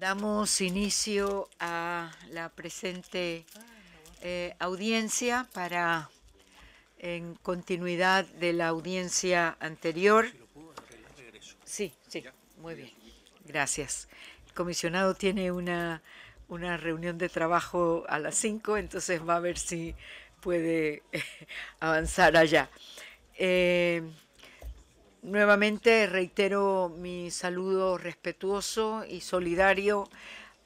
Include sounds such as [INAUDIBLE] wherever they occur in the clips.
Damos inicio a la presente eh, audiencia para, en continuidad de la audiencia anterior. Sí, sí, muy bien. Gracias. El comisionado tiene una, una reunión de trabajo a las 5, entonces va a ver si puede [LAUGHS] avanzar allá. Eh, Nuevamente reitero mi saludo respetuoso y solidario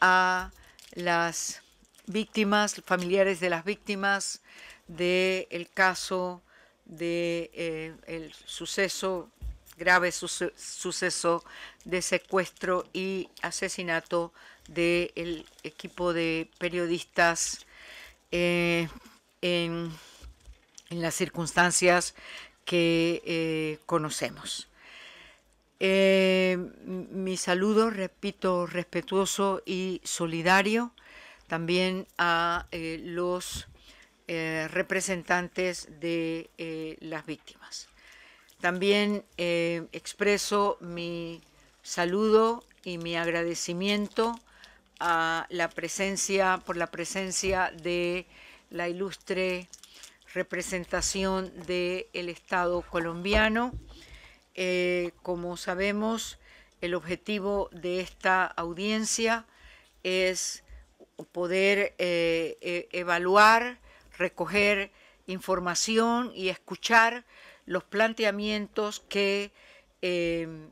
a las víctimas, familiares de las víctimas del caso del de, eh, suceso, grave suceso de secuestro y asesinato del equipo de periodistas eh, en las circunstancias que eh, conocemos. Eh, mi saludo, repito, respetuoso y solidario también a eh, los representantes de las víctimas. También expreso mi saludo y mi agradecimiento a la presencia, por la presencia de la ilustre representación del Estado colombiano. Eh, como sabemos, el objetivo de esta audiencia es poder eh, e-, evaluar, recoger información y escuchar los planteamientos que eh,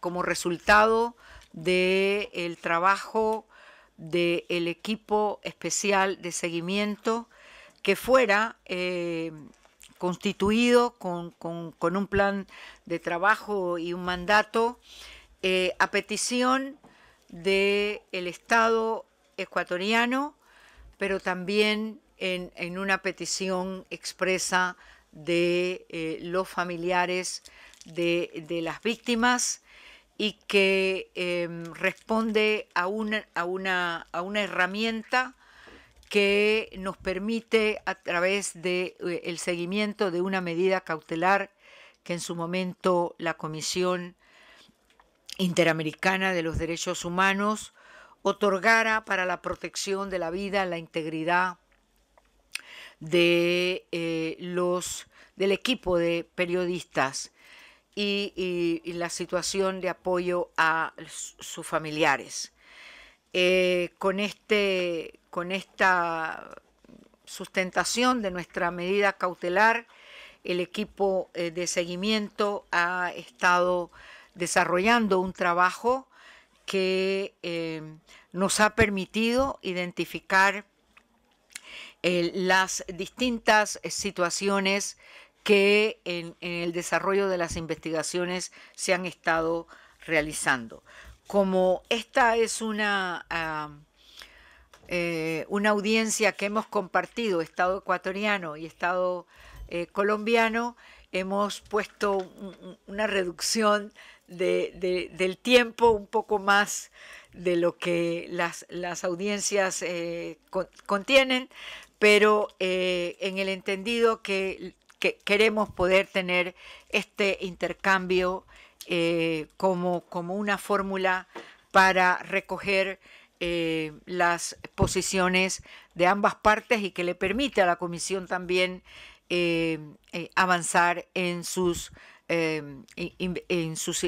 como resultado del trabajo del equipo especial de seguimiento que fuera eh, constituido con, un plan de trabajo y un mandato eh, a petición del Estado ecuatoriano, pero también en, una petición expresa de eh, los familiares de, las víctimas y que responde a una herramienta que nos permite a través del de, eh, el seguimiento de una medida cautelar que en su momento la Comisión Interamericana de los Derechos Humanos otorgara para la protección de la vida, la integridad de eh, los del equipo de periodistas y la situación de apoyo a sus familiares. Eh, este, con, esta sustentación de nuestra medida cautelar, el equipo eh, de seguimiento ha estado desarrollando un trabajo que eh, nos ha permitido identificar las distintas situaciones que en, el desarrollo de las investigaciones se han estado realizando como esta es una, ah, eh, una audiencia que hemos compartido, Estado ecuatoriano y Estado eh, colombiano, hemos puesto una reducción del tiempo un poco más de lo que las, audiencias eh, contienen, pero en el entendido que, queremos poder tener este intercambio eh, como, como una fórmula para recoger eh, las posiciones de ambas partes y que le permite a la Comisión también eh, avanzar en sus, en sus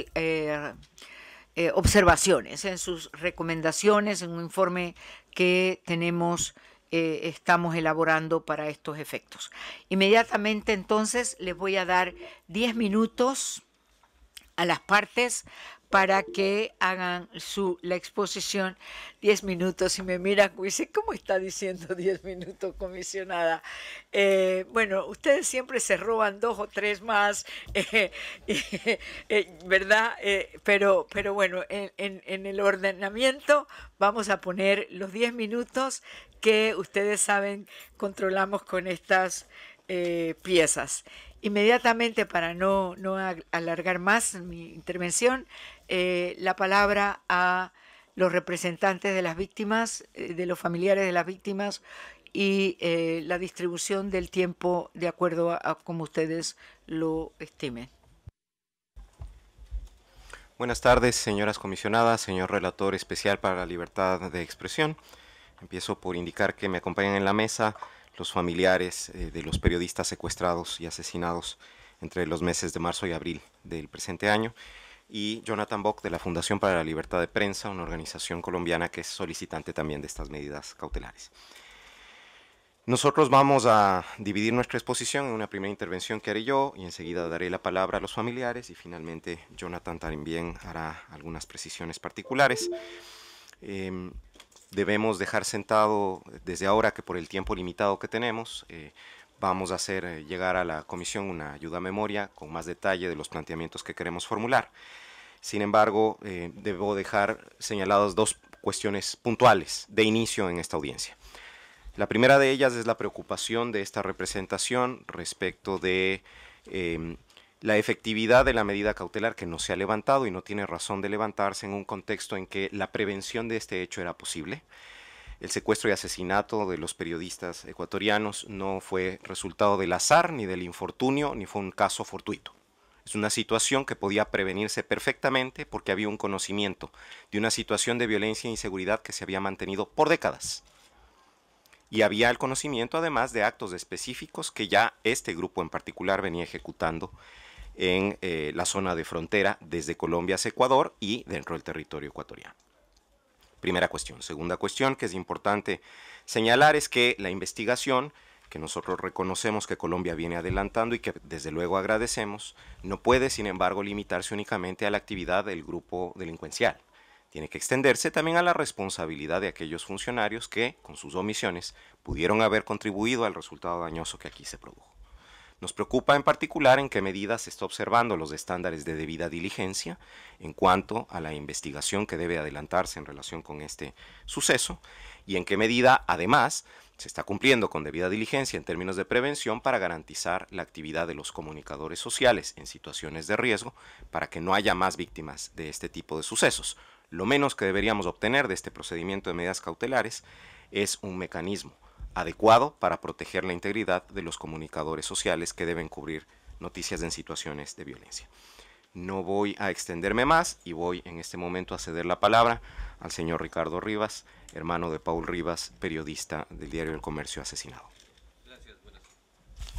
observaciones, en sus recomendaciones, en un informe que tenemos. estamos elaborando para estos efectos. Inmediatamente entonces les voy a dar 10 minutos a las partes para que hagan su, la exposición 10 minutos. Y me miran y ¿cómo está diciendo 10 [LAUGHS] minutos, comisionada? Eh, bueno, ustedes siempre se roban dos o tres más, [LAUGHS] eh, eh, ¿verdad? pero, pero bueno, en, el ordenamiento vamos a poner los 10 minutos que ustedes saben controlamos con estas... piezas. Inmediatamente, para no, alargar más mi intervención, eh, la palabra a los representantes de las víctimas, eh, de los familiares de las víctimas y eh, la distribución del tiempo de acuerdo a, como ustedes lo estimen. Buenas tardes, señoras comisionadas, señor relator especial para la libertad de expresión. Empiezo por indicar que me acompañan en la mesa los familiares eh, de los periodistas secuestrados y asesinados entre los meses de marzo y abril del presente año, y Jonathan Bock de la Fundación para la Libertad de Prensa, una organización colombiana que es solicitante también de estas medidas cautelares. Nosotros vamos a dividir nuestra exposición en una primera intervención que haré yo y enseguida daré la palabra a los familiares y finalmente Jonathan también hará algunas precisiones particulares. Em, debemos dejar sentado desde ahora que por el tiempo limitado que tenemos, eh, vamos a hacer eh, llegar a la comisión una ayuda a memoria con más detalle de los planteamientos que queremos formular. Sin embargo, eh, debo dejar señaladas dos cuestiones puntuales de inicio en esta audiencia. La primera de ellas es la preocupación de esta representación respecto de em, la efectividad de la medida cautelar que no se ha levantado y no tiene razón de levantarse en un contexto en que la prevención de este hecho era posible. El secuestro y asesinato de los periodistas ecuatorianos no fue resultado del azar, ni del infortunio, ni fue un caso fortuito. Es una situación que podía prevenirse perfectamente porque había un conocimiento de una situación de violencia e inseguridad que se había mantenido por décadas. Y había el conocimiento además de actos específicos que ya este grupo en particular venía ejecutando en eh, la zona de frontera desde Colombia hacia Ecuador y dentro del territorio ecuatoriano. Primera cuestión. Segunda cuestión que es importante señalar es que la investigación que nosotros reconocemos que Colombia viene adelantando y que desde luego agradecemos, no puede, sin embargo, limitarse únicamente a la actividad del grupo delincuencial. Tiene que extenderse también a la responsabilidad de aquellos funcionarios que, con sus omisiones, pudieron haber contribuido al resultado dañoso que aquí se produjo. Nos preocupa en particular en qué medida se está observando los estándares de debida diligencia en cuanto a la investigación que debe adelantarse en relación con este suceso y en qué medida, además, se está cumpliendo con debida diligencia en términos de prevención para garantizar la actividad de los comunicadores sociales en situaciones de riesgo para que no haya más víctimas de este tipo de sucesos. Lo menos que deberíamos obtener de este procedimiento de medidas cautelares es un mecanismo adecuado para proteger la integridad de los comunicadores sociales que deben cubrir noticias en situaciones de violencia. No voy a extenderme más y voy en este momento a ceder la palabra al señor Ricardo Rivas, hermano de Paul Rivas, periodista del diario El Comercio asesinado.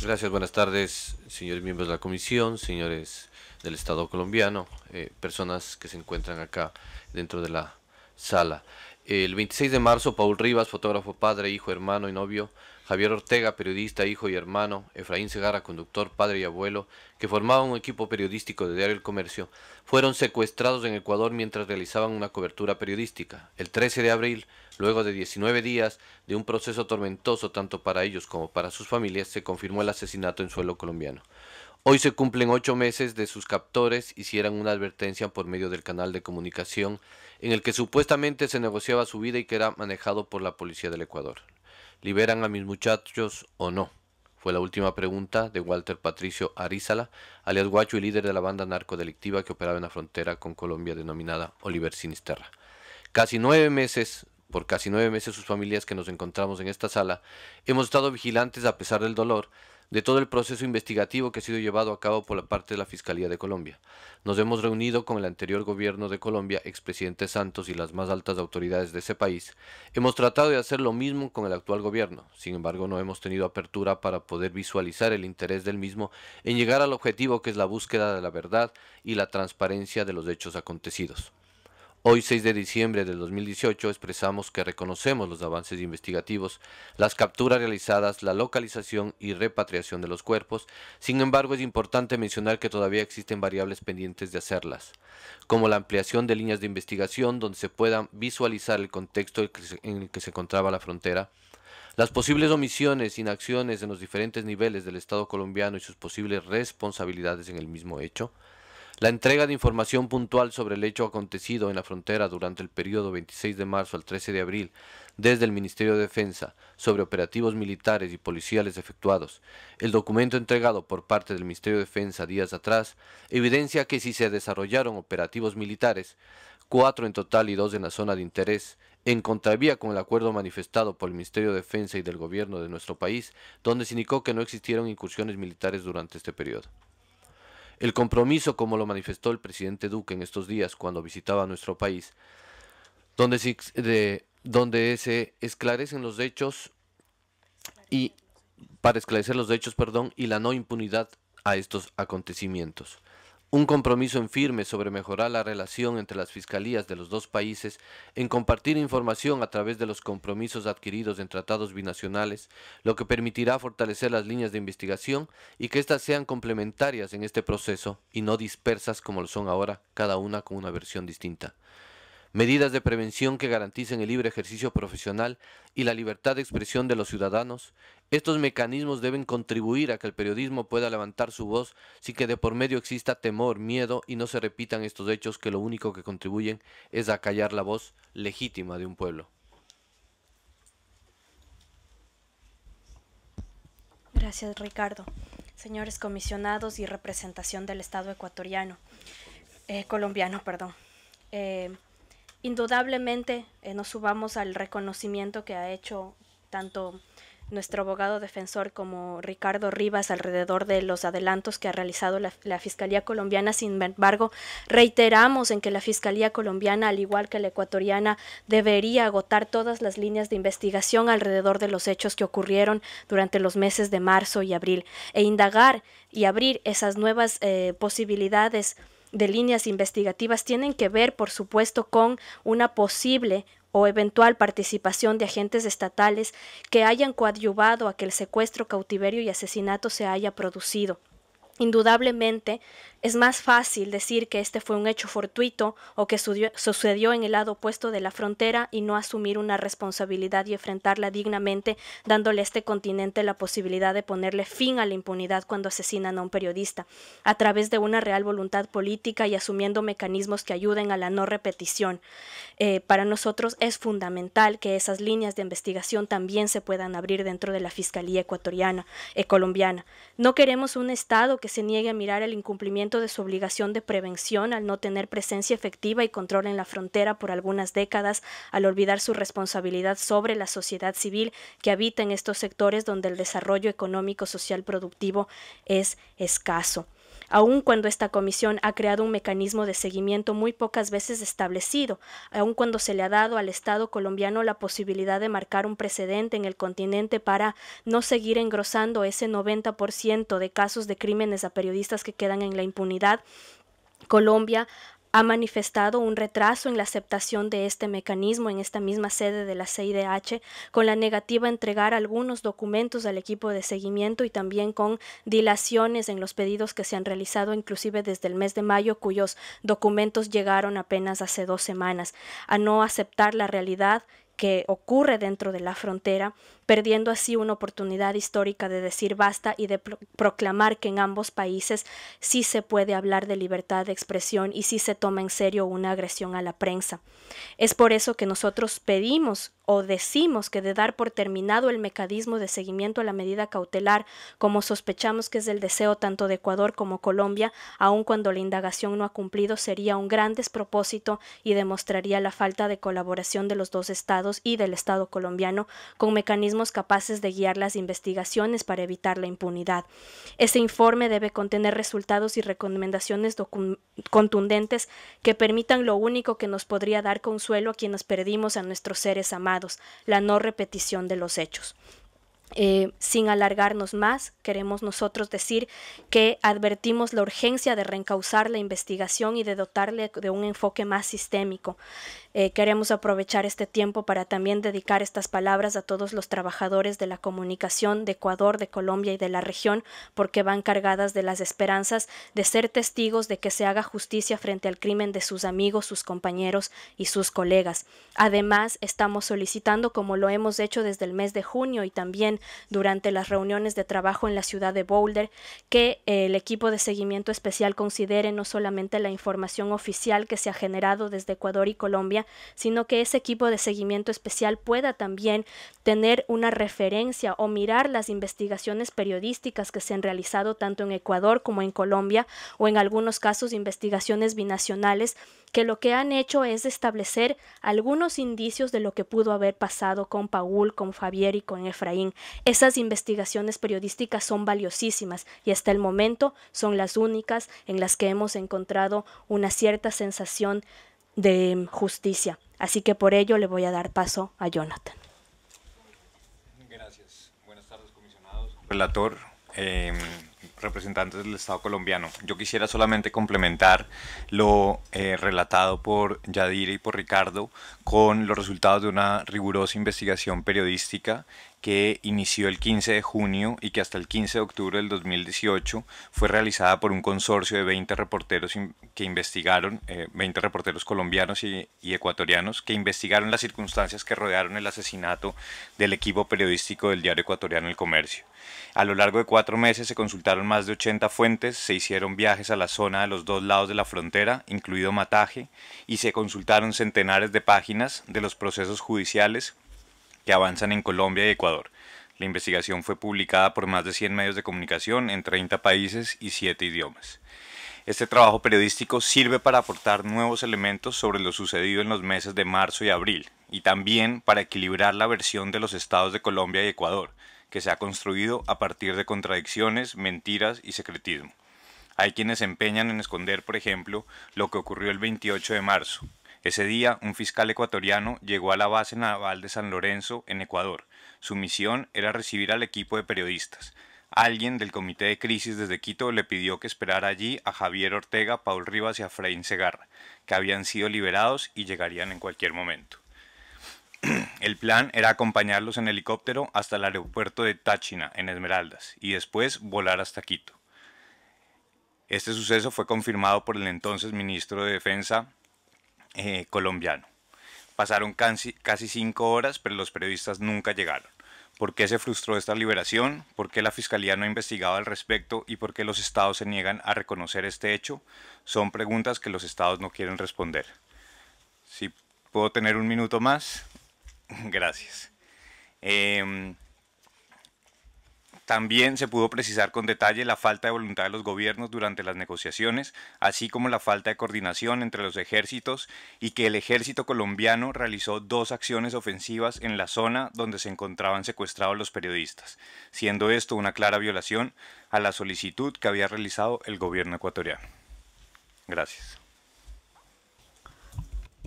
Gracias, buenas, tardes, señores miembros de la comisión, señores del Estado colombiano, eh, personas que se encuentran acá dentro de la sala. El 26 de marzo, Paul Rivas, fotógrafo, padre, hijo, hermano y novio, Javier Ortega, periodista, hijo y hermano, Efraín Segarra, conductor, padre y abuelo, que formaban un equipo periodístico de Diario El Comercio, fueron secuestrados en Ecuador mientras realizaban una cobertura periodística. El 13 de abril, luego de 19 días de un proceso tormentoso tanto para ellos como para sus familias, se confirmó el asesinato en suelo colombiano. Hoy se cumplen ocho meses de sus captores hicieran una advertencia por medio del canal de comunicación en el que supuestamente se negociaba su vida y que era manejado por la policía del Ecuador. ¿Liberan a mis muchachos o no? Fue la última pregunta de Walter Patricio Arizala, alias Guacho y líder de la banda narcodelictiva que operaba en la frontera con Colombia denominada Oliver Sinisterra. Casi nueve meses por casi nueve meses sus familias que nos encontramos en esta sala, hemos estado vigilantes a pesar del dolor, de todo el proceso investigativo que ha sido llevado a cabo por la parte de la Fiscalía de Colombia. Nos hemos reunido con el anterior gobierno de Colombia, expresidente Santos y las más altas autoridades de ese país. Hemos tratado de hacer lo mismo con el actual gobierno, sin embargo no hemos tenido apertura para poder visualizar el interés del mismo en llegar al objetivo que es la búsqueda de la verdad y la transparencia de los hechos acontecidos. Hoy, 6 de diciembre del 2018, expresamos que reconocemos los avances investigativos, las capturas realizadas, la localización y repatriación de los cuerpos. Sin embargo, es importante mencionar que todavía existen variables pendientes de hacerlas, como la ampliación de líneas de investigación donde se pueda visualizar el contexto en el que se encontraba la frontera, las posibles omisiones, inacciones en los diferentes niveles del Estado colombiano y sus posibles responsabilidades en el mismo hecho, la entrega de información puntual sobre el hecho acontecido en la frontera durante el periodo 26 de marzo al 13 de abril desde el Ministerio de Defensa sobre operativos militares y policiales efectuados. El documento entregado por parte del Ministerio de Defensa días atrás evidencia que si se desarrollaron operativos militares, cuatro en total y dos en la zona de interés, en contravía con el acuerdo manifestado por el Ministerio de Defensa y del Gobierno de nuestro país, donde se indicó que no existieron incursiones militares durante este periodo. El compromiso, como lo manifestó el presidente Duque en estos días cuando visitaba nuestro país, donde se, de, donde se esclarecen los hechos y para esclarecer los hechos, perdón, y la no impunidad a estos acontecimientos un compromiso en firme sobre mejorar la relación entre las fiscalías de los dos países, en compartir información a través de los compromisos adquiridos en tratados binacionales, lo que permitirá fortalecer las líneas de investigación y que éstas sean complementarias en este proceso y no dispersas como lo son ahora, cada una con una versión distinta medidas de prevención que garanticen el libre ejercicio profesional y la libertad de expresión de los ciudadanos, estos mecanismos deben contribuir a que el periodismo pueda levantar su voz sin que de por medio exista temor, miedo y no se repitan estos hechos que lo único que contribuyen es a callar la voz legítima de un pueblo. Gracias, Ricardo. Señores comisionados y representación del Estado ecuatoriano, eh, colombiano, perdón. Eh, indudablemente eh, nos subamos al reconocimiento que ha hecho tanto nuestro abogado defensor como Ricardo Rivas alrededor de los adelantos que ha realizado la, Fiscalía colombiana. Sin embargo, reiteramos en que la Fiscalía colombiana, al igual que la ecuatoriana, debería agotar todas las líneas de investigación alrededor de los hechos que ocurrieron durante los meses de marzo y abril e indagar y abrir esas nuevas eh, posibilidades de líneas investigativas tienen que ver, por supuesto, con una posible o eventual participación de agentes estatales que hayan coadyuvado a que el secuestro, cautiverio y asesinato se haya producido. Indudablemente, es más fácil decir que este fue un hecho fortuito o que sucedió en el lado opuesto de la frontera y no asumir una responsabilidad y enfrentarla dignamente, dándole a este continente la posibilidad de ponerle fin a la impunidad cuando asesinan a un periodista, a través de una real voluntad política y asumiendo mecanismos que ayuden a la no repetición. Eh, para nosotros es fundamental que esas líneas de investigación también se puedan abrir dentro de la Fiscalía ecuatoriana, y eh, colombiana. No queremos un Estado que se niegue a mirar el incumplimiento de su obligación de prevención al no tener presencia efectiva y control en la frontera por algunas décadas, al olvidar su responsabilidad sobre la sociedad civil que habita en estos sectores donde el desarrollo económico, social, productivo es escaso aun cuando esta comisión ha creado un mecanismo de seguimiento muy pocas veces establecido, aun cuando se le ha dado al Estado colombiano la posibilidad de marcar un precedente en el continente para no seguir engrosando ese 90% de casos de crímenes a periodistas que quedan en la impunidad, Colombia ha manifestado un retraso en la aceptación de este mecanismo en esta misma sede de la CIDH, con la negativa a entregar algunos documentos al equipo de seguimiento y también con dilaciones en los pedidos que se han realizado inclusive desde el mes de mayo, cuyos documentos llegaron apenas hace dos semanas, a no aceptar la realidad que ocurre dentro de la frontera perdiendo así una oportunidad histórica de decir basta y de proclamar que en ambos países sí se puede hablar de libertad de expresión y sí se toma en serio una agresión a la prensa. Es por eso que nosotros pedimos o decimos que de dar por terminado el mecanismo de seguimiento a la medida cautelar, como sospechamos que es el deseo tanto de Ecuador como Colombia, aun cuando la indagación no ha cumplido, sería un gran despropósito y demostraría la falta de colaboración de los dos estados y del Estado colombiano con mecanismos capaces de guiar las investigaciones para evitar la impunidad. Ese informe debe contener resultados y recomendaciones contundentes que permitan lo único que nos podría dar consuelo a quienes perdimos a nuestros seres amados, la no repetición de los hechos. Eh, sin alargarnos más, queremos nosotros decir que advertimos la urgencia de reencauzar la investigación y de dotarle de un enfoque más sistémico. Eh, queremos aprovechar este tiempo para también dedicar estas palabras a todos los trabajadores de la comunicación de Ecuador, de Colombia y de la región, porque van cargadas de las esperanzas de ser testigos de que se haga justicia frente al crimen de sus amigos, sus compañeros y sus colegas. Además, estamos solicitando, como lo hemos hecho desde el mes de junio y también durante las reuniones de trabajo en la ciudad de Boulder, que eh, el equipo de seguimiento especial considere no solamente la información oficial que se ha generado desde Ecuador y Colombia, sino que ese equipo de seguimiento especial pueda también tener una referencia o mirar las investigaciones periodísticas que se han realizado tanto en Ecuador como en Colombia o en algunos casos investigaciones binacionales que lo que han hecho es establecer algunos indicios de lo que pudo haber pasado con Paul, con Javier y con Efraín. Esas investigaciones periodísticas son valiosísimas y hasta el momento son las únicas en las que hemos encontrado una cierta sensación de justicia. Así que por ello le voy a dar paso a Jonathan. Gracias. Buenas tardes, comisionados, relator, em, representantes del Estado colombiano. Yo quisiera solamente complementar lo eh, relatado por Yadira y por Ricardo con los resultados de una rigurosa investigación periodística que inició el 15 de junio y que hasta el 15 de octubre del 2018 fue realizada por un consorcio de 20 reporteros que investigaron, 20 eh, reporteros colombianos y, ecuatorianos, que investigaron las circunstancias que rodearon el asesinato del equipo periodístico del diario ecuatoriano El Comercio. A lo largo de cuatro meses se consultaron más de 80 fuentes, se hicieron viajes a la zona de los dos lados de la frontera, incluido Mataje, y se consultaron centenares de páginas de los procesos judiciales, que avanzan en Colombia y Ecuador. La investigación fue publicada por más de 100 medios de comunicación en 30 países y 7 idiomas. Este trabajo periodístico sirve para aportar nuevos elementos sobre lo sucedido en los meses de marzo y abril, y también para equilibrar la versión de los estados de Colombia y Ecuador, que se ha construido a partir de contradicciones, mentiras y secretismo. Hay quienes se empeñan en esconder, por ejemplo, lo que ocurrió el 28 de marzo, ese día, un fiscal ecuatoriano llegó a la base naval de San Lorenzo, en Ecuador. Su misión era recibir al equipo de periodistas. Alguien del comité de crisis desde Quito le pidió que esperara allí a Javier Ortega, Paul Rivas y a Fraín Segarra, que habían sido liberados y llegarían en cualquier momento. [CLEARS THROAT] El plan era acompañarlos en helicóptero hasta el aeropuerto de Táchina, en Esmeraldas, y después volar hasta Quito. Este suceso fue confirmado por el entonces ministro de Defensa eh, colombiano. Pasaron casi, casi cinco horas, pero los periodistas nunca llegaron. ¿Por qué se frustró esta liberación? ¿Por qué la Fiscalía no ha investigado al respecto? ¿Y por qué los estados se niegan a reconocer este hecho? Son preguntas que los estados no quieren responder. Si puedo tener un minuto más, [LAUGHS] gracias. Em, también se pudo precisar con detalle la falta de voluntad de los gobiernos durante las negociaciones, así como la falta de coordinación entre los ejércitos y que el ejército colombiano realizó dos acciones ofensivas en la zona donde se encontraban secuestrados los periodistas, siendo esto una clara violación a la solicitud que había realizado el gobierno ecuatoriano. Gracias.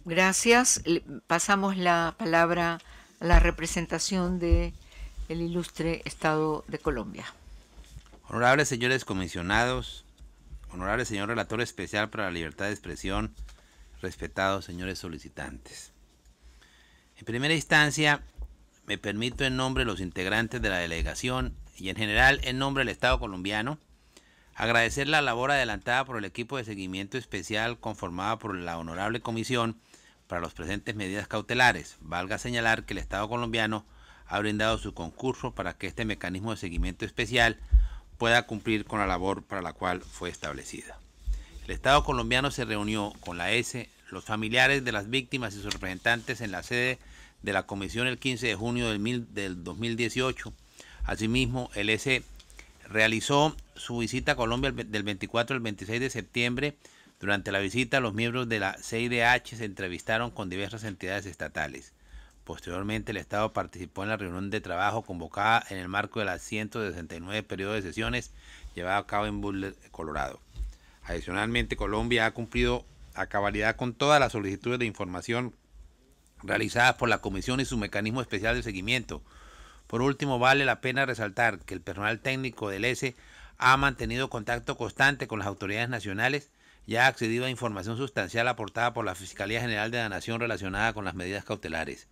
Gracias. Pasamos la palabra a la representación de el ilustre Estado de Colombia. Honorables señores comisionados, honorable señor relator especial para la libertad de expresión, respetados señores solicitantes. En primera instancia, me permito en nombre de los integrantes de la delegación y en general en nombre del Estado colombiano, agradecer la labor adelantada por el equipo de seguimiento especial conformada por la honorable comisión para los presentes medidas cautelares. Valga señalar que el Estado colombiano ha brindado su concurso para que este mecanismo de seguimiento especial pueda cumplir con la labor para la cual fue establecida. El Estado colombiano se reunió con la S, los familiares de las víctimas y sus representantes en la sede de la comisión el 15 de junio del, 2018. Asimismo, el S realizó su visita a Colombia del 24 al 26 de septiembre. Durante la visita, los miembros de la CIDH se entrevistaron con diversas entidades estatales. Posteriormente, el Estado participó en la reunión de trabajo convocada en el marco de las 169 periodos de sesiones llevado a cabo en Boulder, Colorado. Adicionalmente, Colombia ha cumplido a cabalidad con todas las solicitudes de información realizadas por la Comisión y su mecanismo especial de seguimiento. Por último, vale la pena resaltar que el personal técnico del ESE e ha mantenido contacto constante con las autoridades nacionales y ha accedido a información sustancial aportada por la Fiscalía General de la Nación relacionada con las medidas cautelares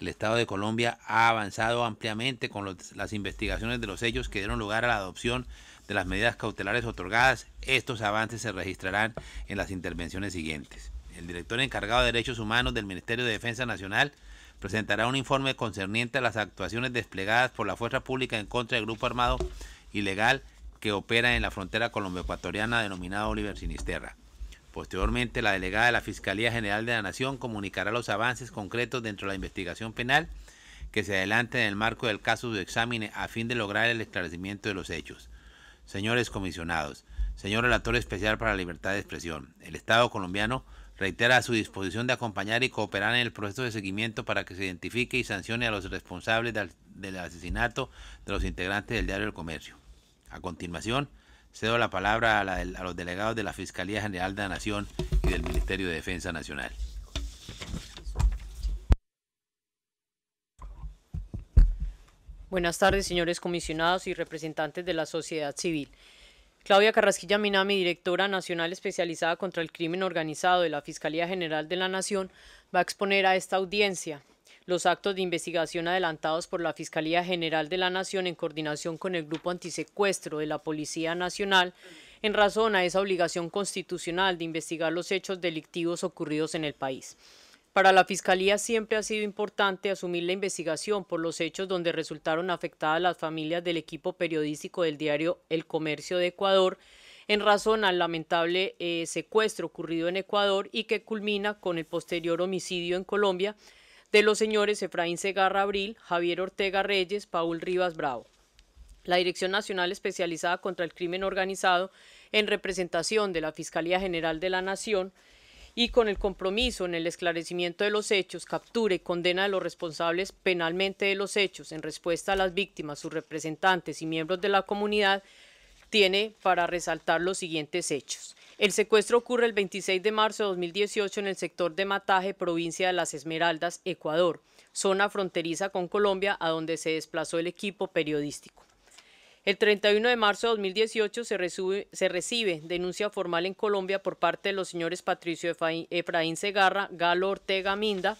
el Estado de Colombia ha avanzado ampliamente con las investigaciones de los hechos que dieron lugar a la adopción de las medidas cautelares otorgadas. Estos avances se registrarán en las intervenciones siguientes. El director encargado de Derechos Humanos del Ministerio de Defensa Nacional presentará un informe concerniente a las actuaciones desplegadas por la fuerza pública en contra del grupo armado ilegal que opera en la frontera colombo-ecuatoriana denominada Oliver Sinisterra. Posteriormente, la delegada de la Fiscalía General de la Nación comunicará los avances concretos dentro de la investigación penal que se adelante en el marco del caso de exámine a fin de lograr el esclarecimiento de los hechos. Señores comisionados, señor relator especial para la libertad de expresión, el Estado colombiano reitera su disposición de acompañar y cooperar en el proceso de seguimiento para que se identifique y sancione a los responsables del, del asesinato de los integrantes del Diario del Comercio. A continuación, Cedo la palabra a, los delegados de la Fiscalía General de la Nación y del Ministerio de Defensa Nacional. Buenas tardes, señores comisionados y representantes de la sociedad civil. Claudia Carrasquilla Minami, directora nacional especializada contra el crimen organizado de la Fiscalía General de la Nación, va a exponer a esta audiencia los actos de investigación adelantados por la Fiscalía General de la Nación en coordinación con el Grupo Antisecuestro de la Policía Nacional en razón a esa obligación constitucional de investigar los hechos delictivos ocurridos en el país. Para la Fiscalía siempre ha sido importante asumir la investigación por los hechos donde resultaron afectadas las familias del equipo periodístico del diario El Comercio de Ecuador, en razón al lamentable eh, secuestro ocurrido en Ecuador y que culmina con el posterior homicidio en Colombia, de los señores Efraín Segarra Abril, Javier Ortega Reyes, Paul Rivas Bravo. La Dirección Nacional Especializada contra el Crimen Organizado, en representación de la Fiscalía General de la Nación, y con el compromiso en el esclarecimiento de los hechos, captura y condena de los responsables penalmente de los hechos en respuesta a las víctimas, sus representantes y miembros de la comunidad, tiene para resaltar los siguientes hechos. El secuestro ocurre el 26 de marzo de 2018 en el sector de Mataje, provincia de Las Esmeraldas, Ecuador, zona fronteriza con Colombia, a donde se desplazó el equipo periodístico. El 31 de marzo de 2018 se, recibe denuncia formal en Colombia por parte de los señores Patricio Efraín Segarra, Galo Ortega Minda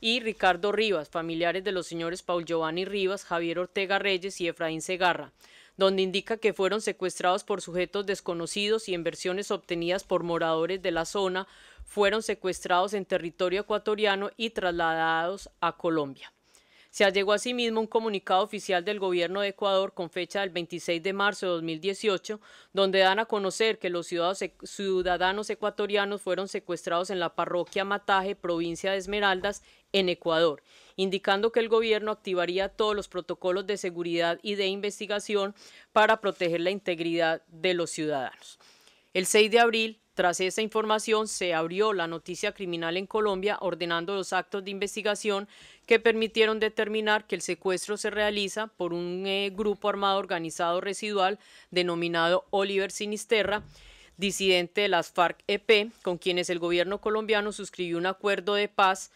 y Ricardo Rivas, familiares de los señores Paul Giovanni Rivas, Javier Ortega Reyes y Efraín Segarra, donde indica que fueron secuestrados por sujetos desconocidos y en versiones obtenidas por moradores de la zona, fueron secuestrados en territorio ecuatoriano y trasladados a Colombia. Se allegó asimismo un comunicado oficial del Gobierno de Ecuador con fecha del 26 de marzo de 2018, donde dan a conocer que los e-, ciudadanos ecuatorianos fueron secuestrados en la parroquia Mataje, provincia de Esmeraldas, en Ecuador, indicando que el gobierno activaría todos los protocolos de seguridad y de investigación para proteger la integridad de los ciudadanos. El 6 de abril, tras esa información, se abrió la noticia criminal en Colombia ordenando los actos de investigación que permitieron determinar que el secuestro se realiza por un eh, grupo armado organizado residual denominado Oliver Sinisterra disidente de las FARC-EP, con quienes el gobierno colombiano suscribió un acuerdo de paz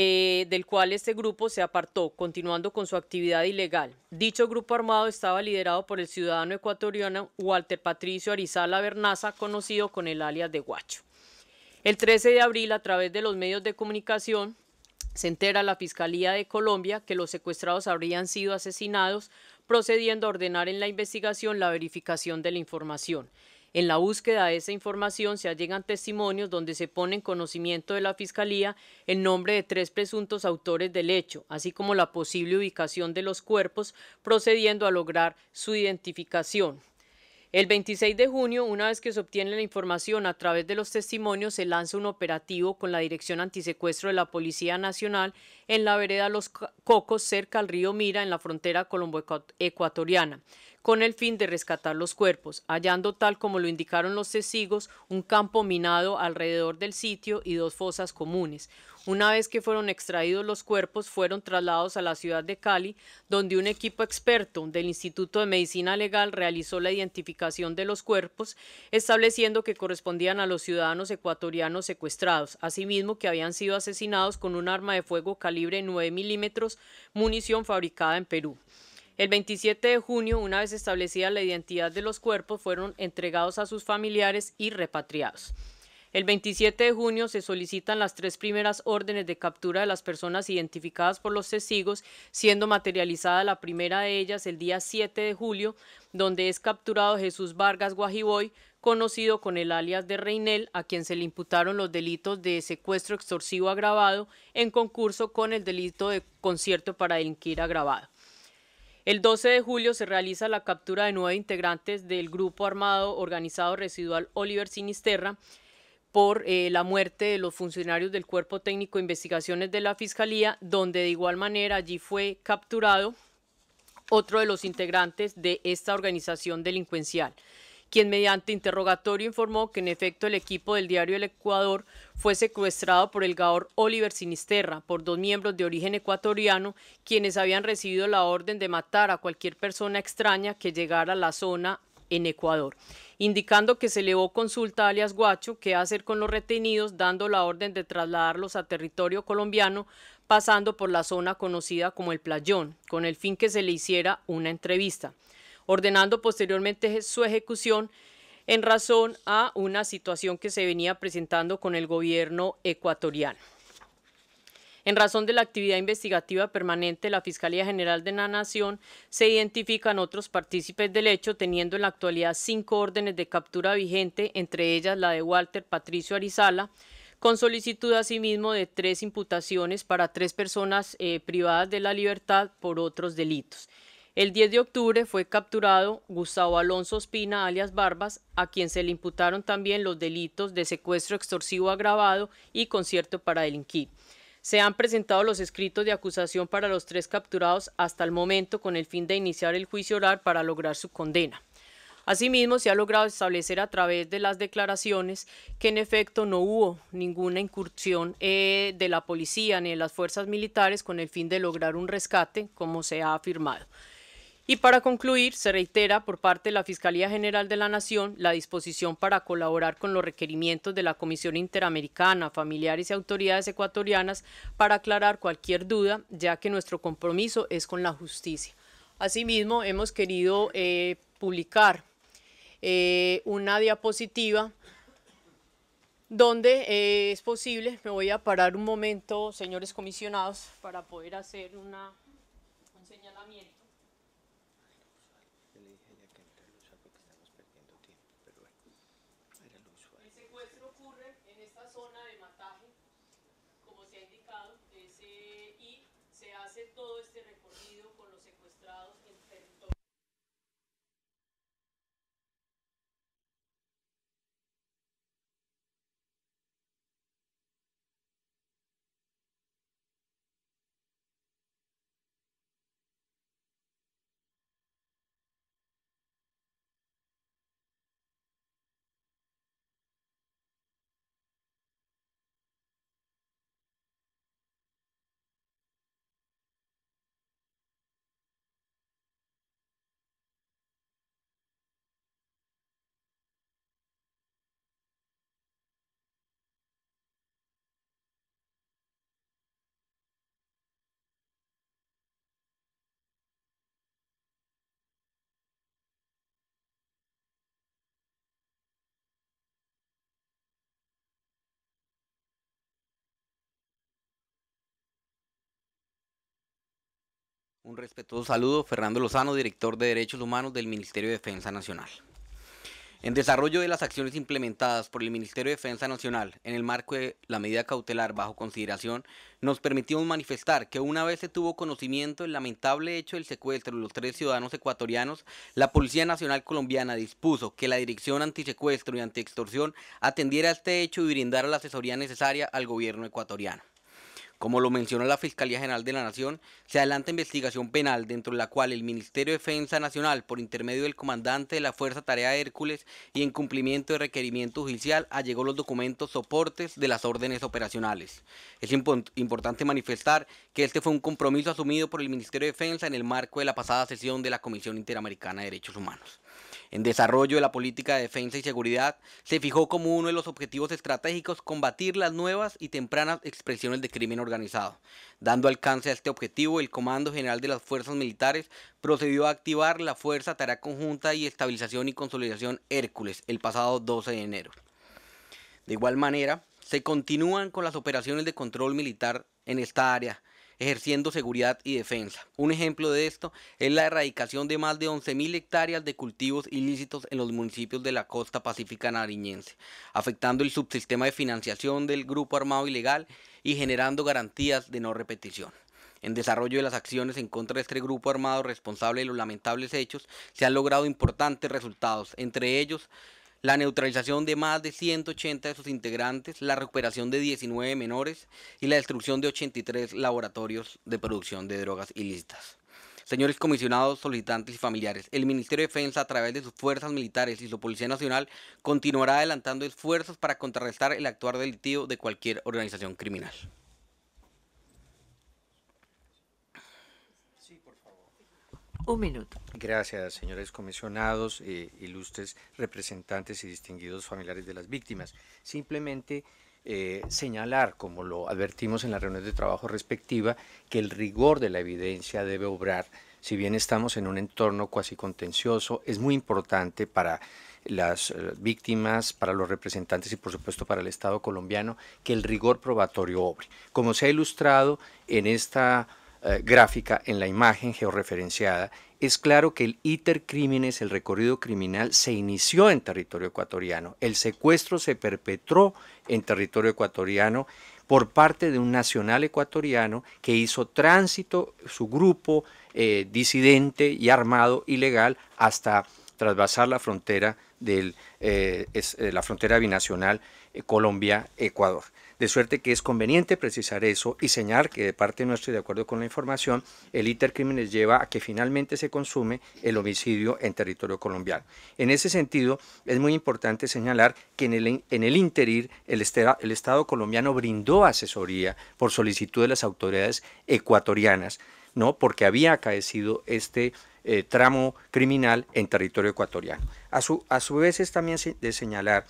eh, del cual este grupo se apartó, continuando con su actividad ilegal. Dicho grupo armado estaba liderado por el ciudadano ecuatoriano Walter Patricio Arizala Bernaza, conocido con el alias de Guacho. El 13 de abril, a través de los medios de comunicación, se entera la Fiscalía de Colombia que los secuestrados habrían sido asesinados, procediendo a ordenar en la investigación la verificación de la información. En la búsqueda de esa información se allegan testimonios donde se pone en conocimiento de la Fiscalía el nombre de tres presuntos autores del hecho, así como la posible ubicación de los cuerpos, procediendo a lograr su identificación. El 26 de junio, una vez que se obtiene la información a través de los testimonios, se lanza un operativo con la Dirección Antisecuestro de la Policía Nacional en la vereda Los Cocos, cerca al río Mira, en la frontera colombo-ecuatoriana, con el fin de rescatar los cuerpos, hallando, tal como lo indicaron los testigos, un campo minado alrededor del sitio y dos fosas comunes. Una vez que fueron extraídos los cuerpos, fueron trasladados a la ciudad de Cali, donde un equipo experto del Instituto de Medicina Legal realizó la identificación de los cuerpos, estableciendo que correspondían a los ciudadanos ecuatorianos secuestrados, asimismo que habían sido asesinados con un arma de fuego calibre 9 milímetros, munición fabricada en Perú. El 27 de junio, una vez establecida la identidad de los cuerpos, fueron entregados a sus familiares y repatriados. El 27 de junio se solicitan las tres primeras órdenes de captura de las personas identificadas por los testigos, siendo materializada la primera de ellas el día 7 de julio, donde es capturado Jesús Vargas Guajiboy, conocido con el alias de Reinel, a quien se le imputaron los delitos de secuestro extorsivo agravado en concurso con el delito de concierto para delinquir agravado. El 12 de julio se realiza la captura de nueve integrantes del grupo armado organizado residual Oliver Sinisterra, por eh, la muerte de los funcionarios del Cuerpo Técnico de Investigaciones de la Fiscalía, donde de igual manera allí fue capturado otro de los integrantes de esta organización delincuencial, quien mediante interrogatorio informó que en efecto el equipo del diario El Ecuador fue secuestrado por el gaor Oliver Sinisterra, por dos miembros de origen ecuatoriano, quienes habían recibido la orden de matar a cualquier persona extraña que llegara a la zona en Ecuador, indicando que se elevó consulta alias Guacho qué hacer con los retenidos, dando la orden de trasladarlos a territorio colombiano, pasando por la zona conocida como el Playón, con el fin que se le hiciera una entrevista, ordenando posteriormente su ejecución en razón a una situación que se venía presentando con el gobierno ecuatoriano. En razón de la actividad investigativa permanente, la Fiscalía General de la Nación se identifican otros partícipes del hecho, teniendo en la actualidad cinco órdenes de captura vigente, entre ellas la de Walter Patricio Arizala, con solicitud asimismo de tres imputaciones para tres personas eh, privadas de la libertad por otros delitos. El 10 de octubre fue capturado Gustavo Alonso Espina, alias Barbas, a quien se le imputaron también los delitos de secuestro extorsivo agravado y concierto para delinquir. Se han presentado los escritos de acusación para los tres capturados hasta el momento con el fin de iniciar el juicio oral para lograr su condena. Asimismo, se ha logrado establecer a través de las declaraciones que en efecto no hubo ninguna incursión eh, de la policía ni de las fuerzas militares con el fin de lograr un rescate, como se ha afirmado. Y para concluir, se reitera por parte de la Fiscalía General de la Nación la disposición para colaborar con los requerimientos de la Comisión Interamericana, familiares y autoridades ecuatorianas para aclarar cualquier duda, ya que nuestro compromiso es con la justicia. Asimismo, hemos querido eh, publicar eh, una diapositiva donde eh, es posible, me voy a parar un momento, señores comisionados, para poder hacer una, un señalamiento. Un respetuoso saludo, Fernando Lozano, director de Derechos Humanos del Ministerio de Defensa Nacional. En desarrollo de las acciones implementadas por el Ministerio de Defensa Nacional en el marco de la medida cautelar bajo consideración, nos permitimos manifestar que una vez se tuvo conocimiento del lamentable hecho del secuestro de los tres ciudadanos ecuatorianos, la Policía Nacional Colombiana dispuso que la Dirección Antisecuestro y Antiextorsión atendiera este hecho y brindara la asesoría necesaria al gobierno ecuatoriano. Como lo mencionó la Fiscalía General de la Nación, se adelanta investigación penal dentro de la cual el Ministerio de Defensa Nacional, por intermedio del comandante de la Fuerza Tarea Hércules y en cumplimiento de requerimiento judicial, allegó los documentos soportes de las órdenes operacionales. Es importante manifestar que este fue un compromiso asumido por el Ministerio de Defensa en el marco de la pasada sesión de la Comisión Interamericana de Derechos Humanos en desarrollo de la política de defensa y seguridad, se fijó como uno de los objetivos estratégicos combatir las nuevas y tempranas expresiones de crimen organizado. Dando alcance a este objetivo, el Comando General de las Fuerzas Militares procedió a activar la Fuerza Tarea Conjunta y Estabilización y Consolidación Hércules el pasado 12 de enero. De igual manera, se continúan con las operaciones de control militar en esta área, ejerciendo seguridad y defensa. Un ejemplo de esto es la erradicación de más de 11.000 hectáreas de cultivos ilícitos en los municipios de la costa pacífica nariñense, afectando el subsistema de financiación del grupo armado ilegal y generando garantías de no repetición. En desarrollo de las acciones en contra de este grupo armado responsable de los lamentables hechos, se han logrado importantes resultados, entre ellos la neutralización de más de 180 de sus integrantes, la recuperación de 19 menores y la destrucción de 83 laboratorios de producción de drogas ilícitas. Señores comisionados, solicitantes y familiares, el Ministerio de Defensa a través de sus fuerzas militares y su Policía Nacional continuará adelantando esfuerzos para contrarrestar el actuar delictivo de cualquier organización criminal. Un minuto. Gracias, señores comisionados, eh, ilustres representantes y distinguidos familiares de las víctimas. Simplemente eh, señalar, como lo advertimos en la reunión de trabajo respectiva, que el rigor de la evidencia debe obrar. Si bien estamos en un entorno cuasi contencioso, es muy importante para las eh, víctimas, para los representantes y por supuesto para el Estado colombiano que el rigor probatorio obre. Como se ha ilustrado en esta eh, gráfica, en la imagen georreferenciada, es claro que el ITER crímenes, el recorrido criminal, se inició en territorio ecuatoriano. El secuestro se perpetró en territorio ecuatoriano por parte de un nacional ecuatoriano que hizo tránsito su grupo eh, disidente y armado ilegal hasta trasvasar la frontera, del, eh, la frontera binacional Colombia-Ecuador de suerte que es conveniente precisar eso y señalar que de parte nuestra y de acuerdo con la información, el ITER Crímenes lleva a que finalmente se consume el homicidio en territorio colombiano. En ese sentido, es muy importante señalar que en el, el interir el, Estado colombiano brindó asesoría por solicitud de las autoridades ecuatorianas, ¿no? porque había acaecido este eh, tramo criminal en territorio ecuatoriano. A su, a su vez es también de señalar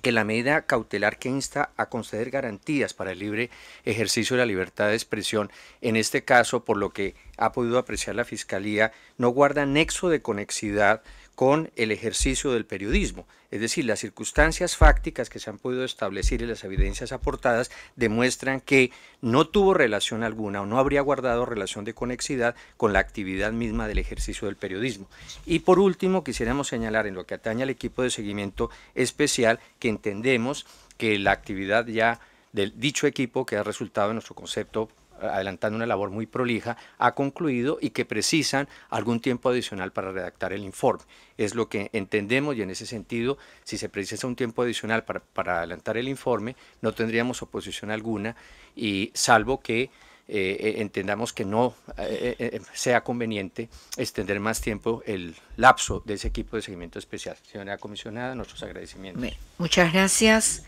que la medida cautelar que insta a conceder garantías para el libre ejercicio de la libertad de expresión, en este caso, por lo que ha podido apreciar la Fiscalía, no guarda nexo de conexidad con el ejercicio del periodismo. Es decir, las circunstancias fácticas que se han podido establecer y las evidencias aportadas demuestran que no tuvo relación alguna o no habría guardado relación de conexidad con la actividad misma del ejercicio del periodismo. Y por último, quisiéramos señalar en lo que atañe al equipo de seguimiento especial que entendemos que la actividad ya del dicho equipo que ha resultado en nuestro concepto adelantando una labor muy prolija, ha concluido y que precisan algún tiempo adicional para redactar el informe. Es lo que entendemos y en ese sentido, si se precisa un tiempo adicional para, adelantar el informe, no tendríamos oposición alguna y salvo que eh, eh, entendamos que no eh, sea conveniente extender más tiempo el lapso de ese equipo de seguimiento especial. Señora comisionada, nuestros agradecimientos. Muchas gracias.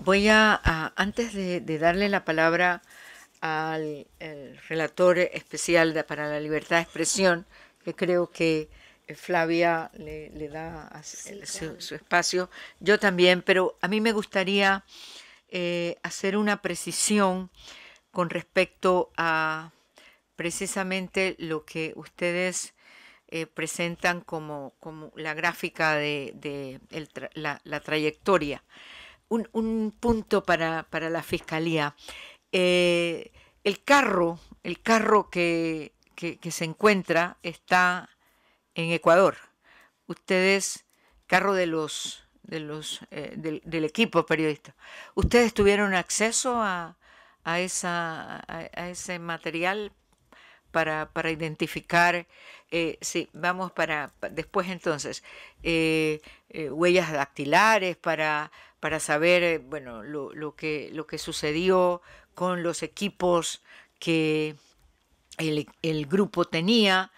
voy a, antes de, de, darle la palabra al relator especial para la libertad de expresión, que creo que eh, Flavia le, da eh, su, espacio, yo también, pero a mí me gustaría eh, hacer una precisión con respecto a precisamente lo que ustedes presentan como, como, la gráfica de, la, trayectoria. Un, punto para, para la Fiscalía. Eh, el carro, el carro que, que, se encuentra está en Ecuador. Ustedes, carro de los, de los eh, del, equipo periodista, ¿ustedes tuvieron acceso a, a, ese material para, identificar? Eh, sí, vamos para, después entonces, huellas dactilares para, saber, bueno, lo, lo, que, lo que sucedió con los equipos que el, grupo tenía.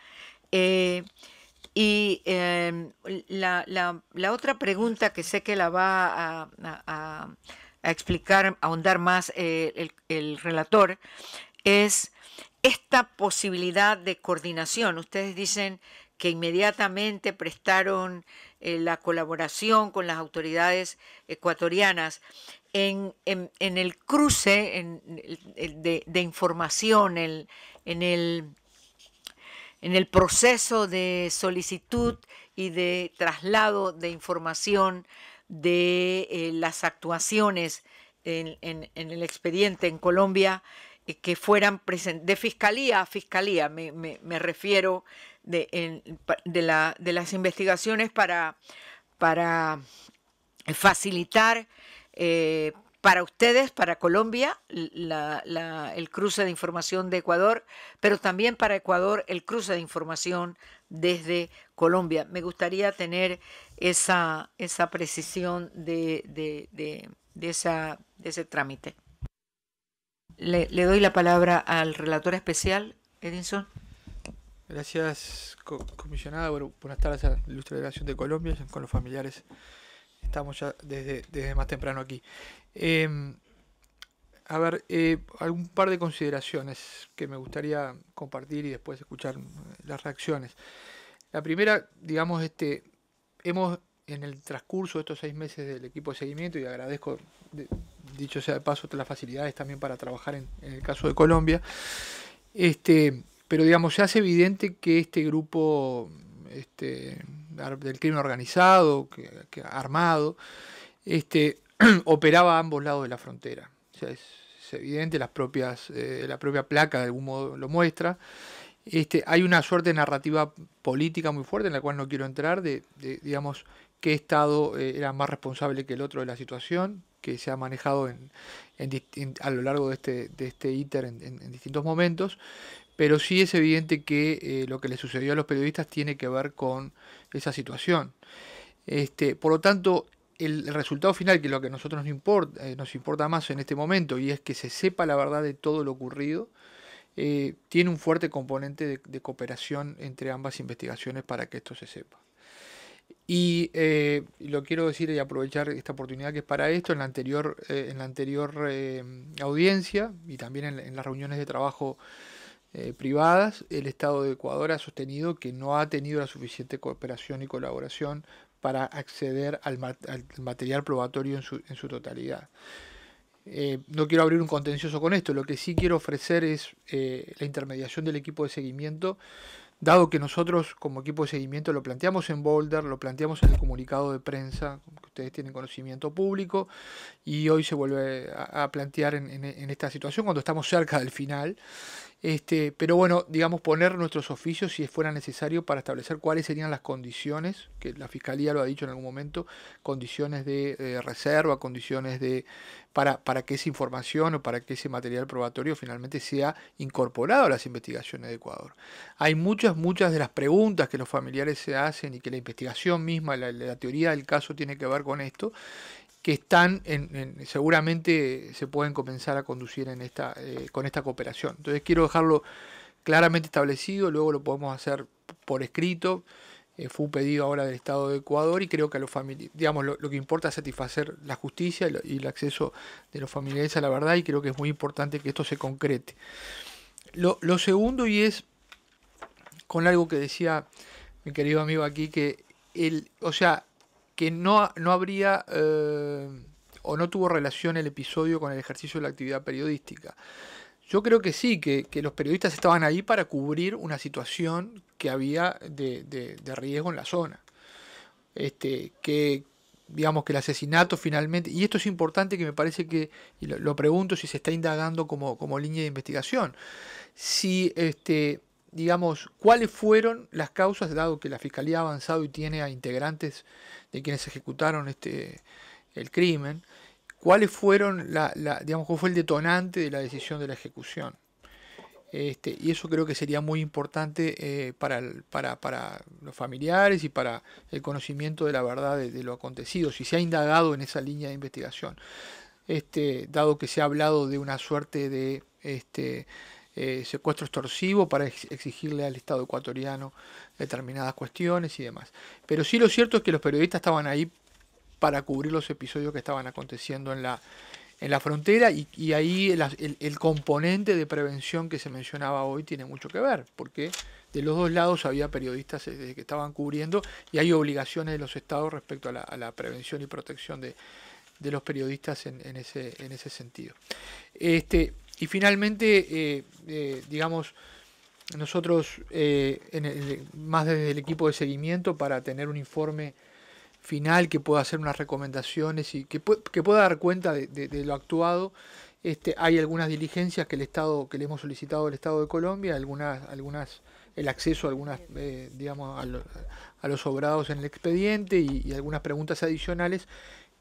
Eh, y em, la, otra pregunta que sé que la va a, explicar, ahondar más eh, el, relator, es esta posibilidad de coordinación. Ustedes dicen que inmediatamente prestaron eh, la colaboración con las autoridades ecuatorianas en, el cruce de, información, en, el, proceso de solicitud y de traslado de información de eh, las actuaciones en, el expediente en Colombia eh, que fueran de fiscalía a fiscalía, me, refiero de, de, las investigaciones para, para facilitar eh, para ustedes, para Colombia, el cruce de información de Ecuador, pero también para Ecuador el cruce de información desde Colombia. Me gustaría tener esa, esa precisión de, de, de, ese trámite. Le, doy la palabra al relator especial, Edinson. Gracias, comisionada. buenas tardes a la Ilustre Delegación de Colombia, con los familiares Estamos ya desde, más temprano aquí. Em, a ver, eh, algún par de consideraciones que me gustaría compartir y después escuchar eh, las reacciones. La primera, digamos, este, hemos en el transcurso de estos seis meses del equipo de seguimiento, y agradezco, dicho sea de paso, las facilidades también para trabajar en, el caso de Colombia, este, pero digamos, se hace evidente que este grupo este, del crimen organizado, que, armado, este, [CLEARS THROAT] operaba a ambos lados de la frontera. es, evidente, las propias, eh, la propia placa de algún modo lo muestra. Este, hay una suerte de narrativa política muy fuerte en la cual no quiero entrar, de, digamos, qué Estado eh, era más responsable que el otro de la situación, que se ha manejado en, a lo largo de este, de este íter en, distintos momentos, pero sí es evidente que eh, lo que le sucedió a los periodistas tiene que ver con esa situación. Este, por lo tanto, el resultado final, que es lo que a nosotros nos importa, eh, nos importa más en este momento, y es que se sepa la verdad de todo lo ocurrido, eh, tiene un fuerte componente de, cooperación entre ambas investigaciones para que esto se sepa. Y lo quiero decir y aprovechar esta oportunidad que es para esto, en la anterior, en la anterior audiencia y también en, en las reuniones de trabajo eh, privadas, el Estado de Ecuador ha sostenido que no ha tenido la suficiente cooperación y colaboración para acceder al, material probatorio en su, totalidad. Eh, no quiero abrir un contencioso con esto, lo que sí quiero ofrecer es eh, la intermediación del equipo de seguimiento, dado que nosotros como equipo de seguimiento lo planteamos en Boulder, lo planteamos en el comunicado de prensa, que ustedes tienen conocimiento público, y hoy se vuelve a, plantear en, esta situación cuando estamos cerca del final, este, pero bueno, digamos, poner nuestros oficios si fuera necesario para establecer cuáles serían las condiciones, que la Fiscalía lo ha dicho en algún momento, condiciones de, eh, reserva, condiciones de para, para que esa información o para que ese material probatorio finalmente sea incorporado a las investigaciones de Ecuador. Hay muchas, muchas de las preguntas que los familiares se hacen y que la investigación misma, la, la teoría del caso tiene que ver con esto, que están en, seguramente se pueden comenzar a conducir eh, con esta cooperación. Entonces quiero dejarlo claramente establecido, luego lo podemos hacer por escrito. Eh, fue un pedido ahora del Estado de Ecuador y creo que digamos, lo, que importa es satisfacer la justicia y el acceso de los familiares a la verdad y creo que es muy importante que esto se concrete. Lo, segundo y es con algo que decía mi querido amigo aquí, que el, o sea, que no, no habría eh, o no tuvo relación el episodio con el ejercicio de la actividad periodística. Yo creo que sí, que, los periodistas estaban ahí para cubrir una situación que había de, riesgo en la zona. Este, que, digamos que el asesinato finalmente, y esto es importante que me parece que, y lo, pregunto si se está indagando como, como línea de investigación, si este, digamos, cuáles fueron las causas, dado que la Fiscalía ha avanzado y tiene a integrantes de quienes ejecutaron este, el crimen, cuáles fueron, la, digamos, cuál fue el detonante de la decisión de la ejecución. Este, y eso creo que sería muy importante eh, para, los familiares y para el conocimiento de la verdad de, lo acontecido, si se ha indagado en esa línea de investigación. Este, dado que se ha hablado de una suerte de este, eh, secuestro extorsivo para exigirle al Estado ecuatoriano determinadas cuestiones y demás. Pero sí lo cierto es que los periodistas estaban ahí para cubrir los episodios que estaban aconteciendo en la, en la frontera y, ahí el, componente de prevención que se mencionaba hoy tiene mucho que ver, porque de los dos lados había periodistas eh, que estaban cubriendo y hay obligaciones de los estados respecto a la, prevención y protección de, los periodistas en, ese, en ese sentido. Este, y finalmente, eh, eh, digamos, nosotros, eh, más desde el equipo de seguimiento, para tener un informe final que pueda hacer unas recomendaciones y que, pueda dar cuenta de, lo actuado, este, hay algunas diligencias que el Estado que le hemos solicitado al Estado de Colombia, algunas, algunas el acceso a algunas, digamos, a, los sobrados en el expediente y algunas preguntas adicionales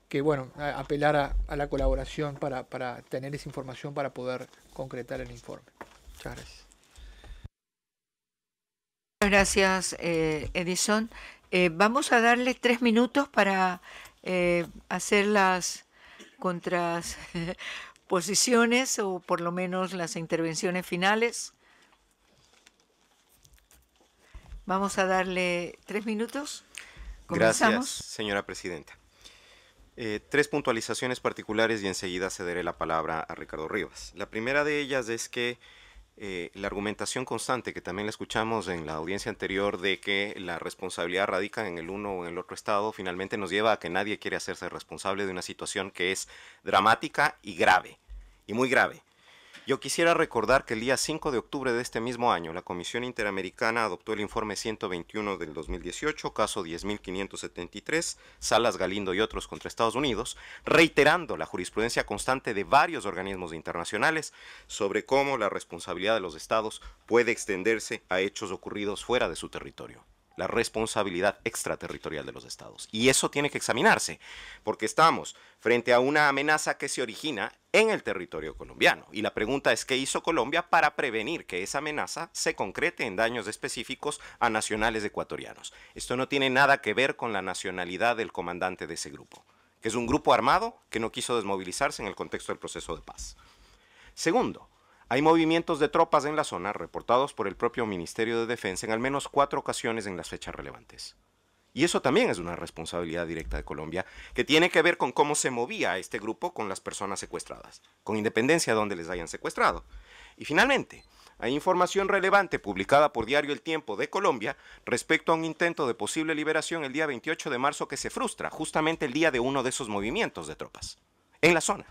que bueno, apelar a, la colaboración para, para, tener esa información para poder concretar el informe. Muchas gracias. Gracias, eh, Edison. Eh, vamos a darle tres minutos para eh, hacer las contraposiciones o por lo menos las intervenciones finales. Vamos a darle tres minutos. Gracias, señora presidenta. Eh, tres puntualizaciones particulares y enseguida cederé la palabra a Ricardo Rivas. La primera de ellas es que eh, la argumentación constante que también la escuchamos en la audiencia anterior de que la responsabilidad radica en el uno o en el otro estado finalmente nos lleva a que nadie quiere hacerse responsable de una situación que es dramática y grave, y muy grave. Yo quisiera recordar que el día 5 de octubre de este mismo año, la Comisión Interamericana adoptó el informe 121 del 2018, caso 10.573, Salas Galindo y otros contra Estados Unidos, reiterando la jurisprudencia constante de varios organismos internacionales sobre cómo la responsabilidad de los estados puede extenderse a hechos ocurridos fuera de su territorio la responsabilidad extraterritorial de los estados. Y eso tiene que examinarse, porque estamos frente a una amenaza que se origina en el territorio colombiano. Y la pregunta es, ¿qué hizo Colombia para prevenir que esa amenaza se concrete en daños específicos a nacionales ecuatorianos? Esto no tiene nada que ver con la nacionalidad del comandante de ese grupo, que es un grupo armado que no quiso desmovilizarse en el contexto del proceso de paz. Segundo, hay movimientos de tropas en la zona reportados por el propio Ministerio de Defensa en al menos cuatro ocasiones en las fechas relevantes. Y eso también es una responsabilidad directa de Colombia, que tiene que ver con cómo se movía este grupo con las personas secuestradas, con independencia de dónde les hayan secuestrado. Y finalmente, hay información relevante publicada por Diario El Tiempo de Colombia respecto a un intento de posible liberación el día 28 de marzo que se frustra, justamente el día de uno de esos movimientos de tropas, en la zona.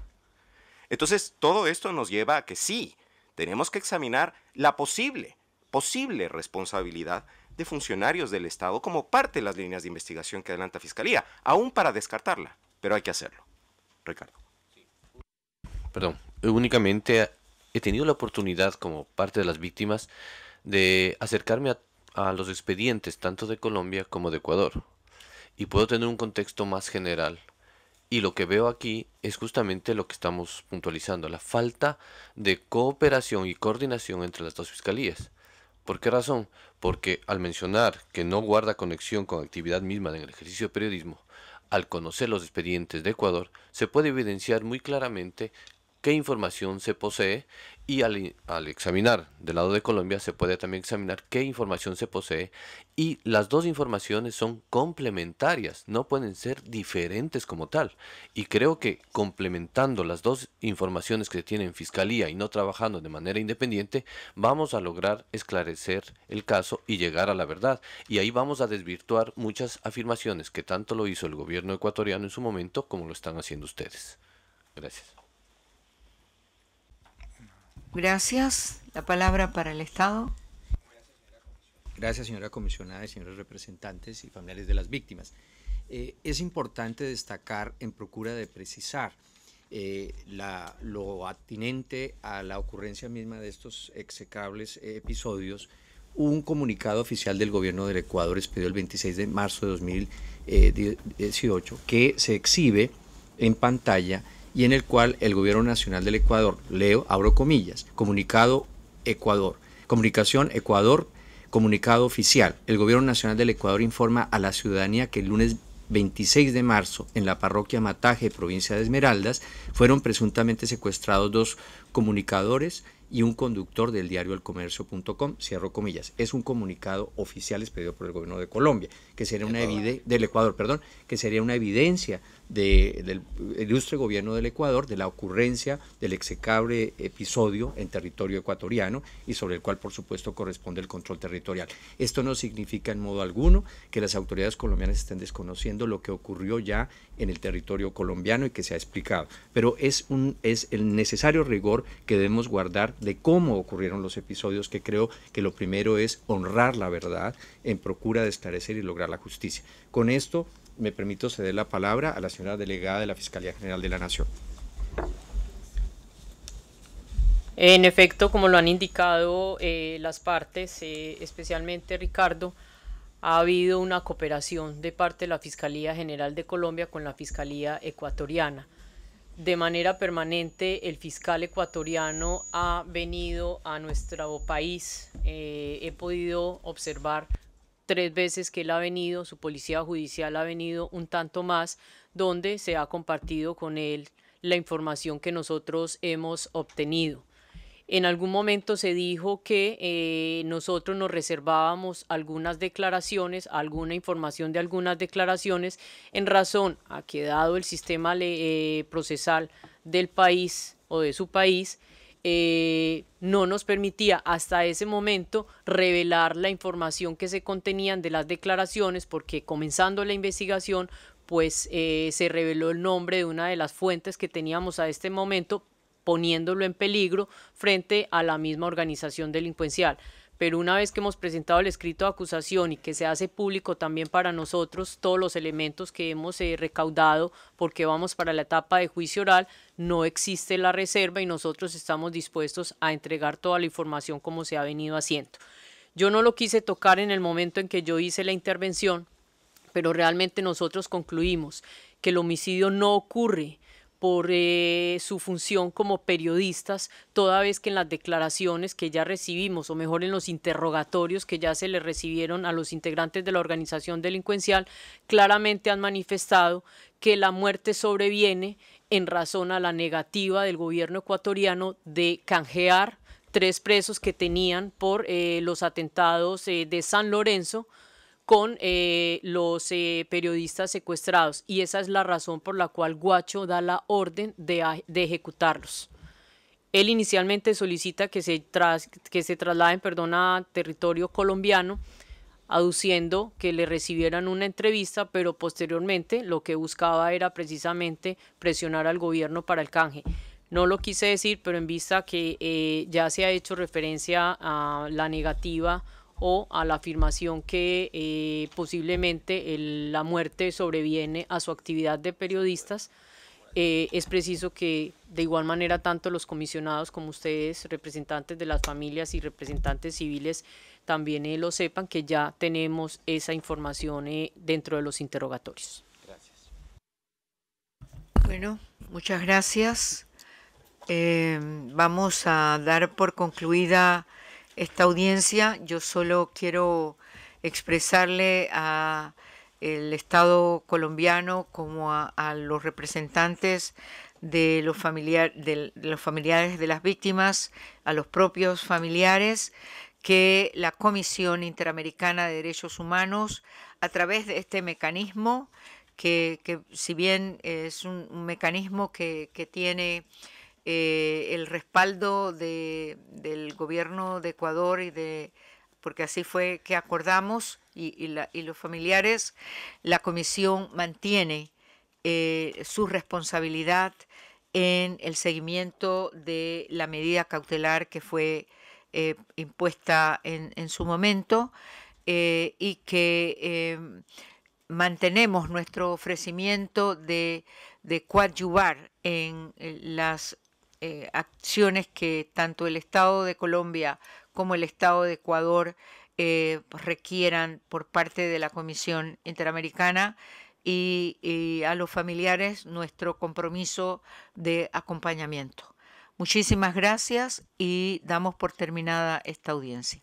Entonces, todo esto nos lleva a que sí, tenemos que examinar la posible, posible responsabilidad de funcionarios del Estado como parte de las líneas de investigación que adelanta Fiscalía, aún para descartarla, pero hay que hacerlo. Ricardo. Perdón, únicamente he tenido la oportunidad como parte de las víctimas de acercarme a, a los expedientes tanto de Colombia como de Ecuador y puedo tener un contexto más general y lo que veo aquí es justamente lo que estamos puntualizando, la falta de cooperación y coordinación entre las dos fiscalías. ¿Por qué razón? Porque al mencionar que no guarda conexión con actividad misma en el ejercicio de periodismo, al conocer los expedientes de Ecuador, se puede evidenciar muy claramente qué información se posee y al, examinar del lado de Colombia se puede también examinar qué información se posee y las dos informaciones son complementarias, no pueden ser diferentes como tal. Y creo que complementando las dos informaciones que tienen en Fiscalía y no trabajando de manera independiente, vamos a lograr esclarecer el caso y llegar a la verdad. Y ahí vamos a desvirtuar muchas afirmaciones que tanto lo hizo el gobierno ecuatoriano en su momento como lo están haciendo ustedes. Gracias. Gracias. La palabra para el Estado. Gracias, señora comisionada y señores representantes y familiares de las víctimas. Eh, es importante destacar en procura de precisar eh, lo atinente a la ocurrencia misma de estos execrables eh, episodios. Un comunicado oficial del gobierno del Ecuador expedido el 26 de marzo de 2018 que se exhibe en pantalla y en el cual el Gobierno Nacional del Ecuador, leo, abro comillas, comunicado Ecuador, comunicación Ecuador, comunicado oficial. El Gobierno Nacional del Ecuador informa a la ciudadanía que el lunes 26 de marzo, en la parroquia Mataje, provincia de Esmeraldas, fueron presuntamente secuestrados dos comunicadores y un conductor del diario El Comercio.com, cierro comillas. Es un comunicado oficial expedido por el gobierno de Colombia, que sería una del Ecuador, perdón, que sería una evidencia del ilustre gobierno del Ecuador de la ocurrencia del execable episodio en territorio ecuatoriano y sobre el cual por supuesto corresponde el control territorial. Esto no significa en modo alguno que las autoridades colombianas estén desconociendo lo que ocurrió ya en el territorio colombiano y que se ha explicado, pero es, un, es el necesario rigor que debemos guardar de cómo ocurrieron los episodios, que creo que lo primero es honrar la verdad en procura de esclarecer y lograr la justicia. Con esto me permito ceder la palabra a la señora delegada de la Fiscalía General de la Nación. En efecto, como lo han indicado eh, las partes, eh, especialmente Ricardo, ha habido una cooperación de parte de la Fiscalía General de Colombia con la Fiscalía Ecuatoriana. De manera permanente, el fiscal ecuatoriano ha venido a nuestro país. Eh, he podido observar tres veces que él ha venido, su policía judicial ha venido un tanto más, donde se ha compartido con él la información que nosotros hemos obtenido. En algún momento se dijo que eh, nosotros nos reservábamos algunas declaraciones, alguna información de algunas declaraciones, en razón a que dado el sistema eh, procesal del país o de su país, eh, no nos permitía hasta ese momento revelar la información que se contenían de las declaraciones porque comenzando la investigación pues eh, se reveló el nombre de una de las fuentes que teníamos a este momento poniéndolo en peligro frente a la misma organización delincuencial pero una vez que hemos presentado el escrito de acusación y que se hace público también para nosotros todos los elementos que hemos eh, recaudado porque vamos para la etapa de juicio oral, no existe la reserva y nosotros estamos dispuestos a entregar toda la información como se ha venido haciendo. Yo no lo quise tocar en el momento en que yo hice la intervención, pero realmente nosotros concluimos que el homicidio no ocurre por eh, su función como periodistas, toda vez que en las declaraciones que ya recibimos, o mejor en los interrogatorios que ya se le recibieron a los integrantes de la organización delincuencial, claramente han manifestado que la muerte sobreviene en razón a la negativa del gobierno ecuatoriano de canjear tres presos que tenían por eh, los atentados eh, de San Lorenzo con eh, los eh, periodistas secuestrados y esa es la razón por la cual Guacho da la orden de, ejecutarlos. Él inicialmente solicita que se, que se trasladen perdón, a territorio colombiano, aduciendo que le recibieran una entrevista, pero posteriormente lo que buscaba era precisamente presionar al gobierno para el canje. No lo quise decir, pero en vista que eh, ya se ha hecho referencia a la negativa o a la afirmación que eh, posiblemente la muerte sobreviene a su actividad de periodistas, eh, es preciso que de igual manera tanto los comisionados como ustedes, representantes de las familias y representantes civiles, también eh, lo sepan que ya tenemos esa información dentro de los interrogatorios. Gracias. Bueno, muchas gracias. vamos a dar por concluida esta audiencia. Yo solo quiero expresarle al Estado colombiano como a, los representantes de los, familiares de las víctimas, a los propios familiares, que la Comisión Interamericana de Derechos Humanos, a través de este mecanismo, que, si bien es un, mecanismo que tiene eh, el respaldo del gobierno de Ecuador y de porque así fue que acordamos y, los familiares, la comisión mantiene eh, su responsabilidad en el seguimiento de la medida cautelar que fue eh, impuesta en, su momento y que mantenemos nuestro ofrecimiento de, de coadyuvar en las eh, acciones que tanto el Estado de Colombia como el Estado de Ecuador eh, requieran por parte de la Comisión Interamericana y a los familiares nuestro compromiso de acompañamiento. Muchísimas gracias y damos por terminada esta audiencia.